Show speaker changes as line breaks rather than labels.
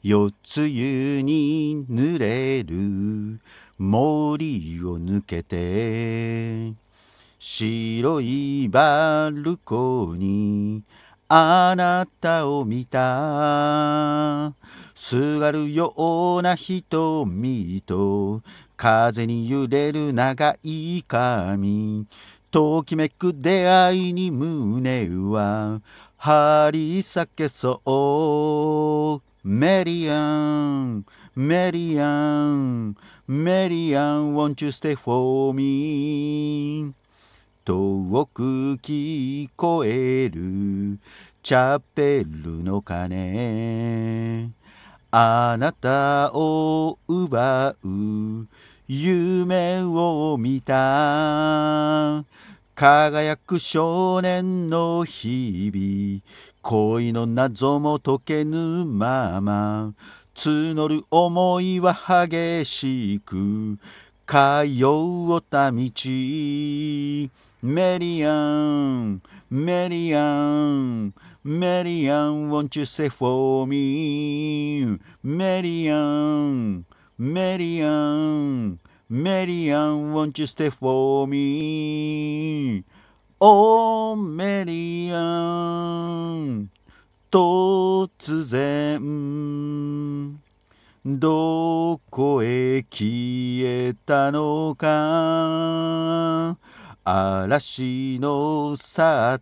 四つ湯に濡れる森を抜けて白いバルコニーあなたを見たすがるような瞳と風に揺れる長い髪ときめく出会いに胸は張り裂けそうメリアン、メリアン、メリアン、won't you stay for me? 遠く聞こえるチャペルの鐘あなたを奪う夢を見た輝く少年の日々恋の謎も解けぬまま募る思いは激しく通おた道メリアンメリアンメリアン won't you say for me メリアンメリアンメリアン、ワンチュステフォーミー。おーメリアン。突然、どこへ消えたのか。嵐のさ。っ